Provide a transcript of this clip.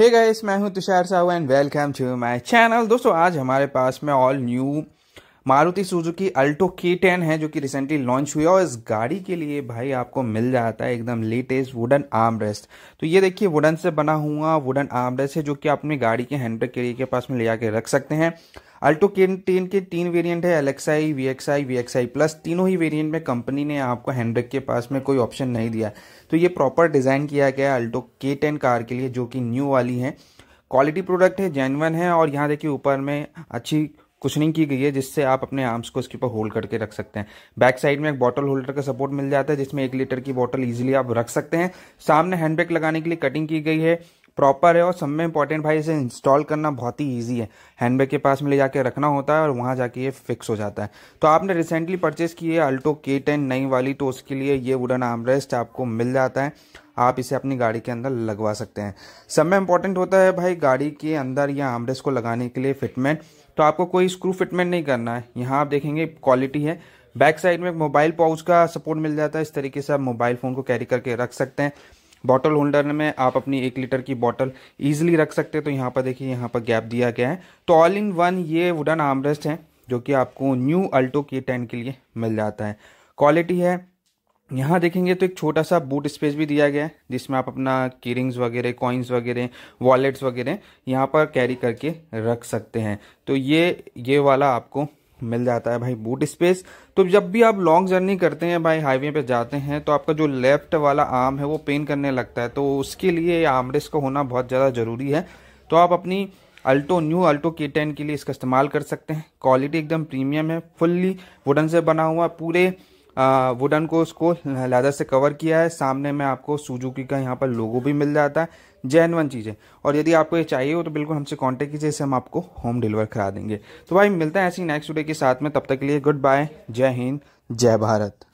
हे guys मैं हूं Tushar Sahu and welcome to my channel दोस्तों आज हमारे पास में all new Maruti Suzuki Alto K ten है जो कि रिसेंटली लॉन्च हुई है और इस गाड़ी के लिए भाई आपको मिल जाता है एकदम लेटेस्ट वुडन आर्म रेस्ट तो ये देखिए वुडन से बना हुआ वुडन आर्म रेस्ट है जो कि आप अपनी गाड़ी के हैंडल के, के पास में ले जाके रख सकते हैं अल्टो के टेन के तीन वेरिएंट है LXI V X I V X I plus तीनों ही वेरिएंट में कंपनी ने आपको हैंडब्रेक के पास में कोई ऑप्शन नहीं दिया तो ये प्रॉपर डिज़ाइन किया गया है अल्टो के टेन कार के लिए जो कि न्यू वाली है क्वालिटी प्रोडक्ट है जेनवन है और यहाँ देखिए ऊपर में अच्छी कुशनिंग की गई है जिससे आप अपने आर्म्स को इसके ऊपर होल्ड करके रख सकते हैं बैक साइड में एक बॉटल होल्डर का सपोर्ट मिल जाता है जिसमें एक लीटर की बॉटल ईजिली आप रख सकते हैं सामने हैंडबैग लगाने के लिए कटिंग की गई है प्रॉपर है और सब में इंपॉर्टेंट भाई इसे इंस्टॉल करना बहुत ही ईजी है हैंडबैग के पास में ले जाके रखना होता है और वहाँ जाके ये फिक्स हो जाता है तो आपने रिसेंटली परचेज की है अल्टो के टेन नई वाली तो उसके लिए ये वुडन आर्मरेस्ट आपको मिल जाता है आप इसे अपनी गाड़ी के अंदर लगवा सकते हैं सब में इंपॉर्टेंट होता है भाई गाड़ी के अंदर या आमरेस को लगाने के लिए फिटमेंट तो आपको कोई स्क्रू फिटमेंट नहीं करना है यहाँ आप देखेंगे क्वालिटी है बैक साइड में मोबाइल पाउच का सपोर्ट मिल जाता है इस तरीके से आप मोबाइल फ़ोन को कैरी करके रख सकते हैं बॉटल होल्डर में आप अपनी एक लीटर की बॉटल ईजिली रख सकते हैं तो यहाँ पर देखिए यहाँ पर गैप दिया गया है तो ऑल इन वन ये वुडन आमरेस्ट हैं जो कि आपको न्यू अल्टो के टेन के लिए मिल जाता है क्वालिटी है यहाँ देखेंगे तो एक छोटा सा बूट स्पेस भी दिया गया है जिसमें आप अपना की रिंग्स वगैरह कॉइन्स वगैरह वॉलेट्स वगैरह यहाँ पर कैरी करके रख सकते हैं तो ये ये वाला आपको मिल जाता है भाई बूट स्पेस तो जब भी आप लॉन्ग जर्नी करते हैं भाई हाईवे पे जाते हैं तो आपका जो लेफ्ट वाला आर्म है वो पेन करने लगता है तो उसके लिए आमरेस का होना बहुत ज़्यादा ज़रूरी है तो आप अपनी Alto new Alto K ten के लिए इसका इस्तेमाल कर सकते हैं क्वालिटी एकदम प्रीमियम है फुल्ली वुडन से बना हुआ पूरे वुडन को उसको लेदर से कवर किया है सामने में आपको सुजुकी का यहाँ पर लोगो भी मिल जाता है जैन वन चीज़ें और यदि आपको ये चाहिए हो तो बिल्कुल हमसे कांटेक्ट कीजिए इसे हम आपको होम डिलीवर करा देंगे तो भाई मिलते हैं ऐसी नेक्स्ट वीडियो के साथ में तब तक के लिए गुड बाय जय हिंद जय भारत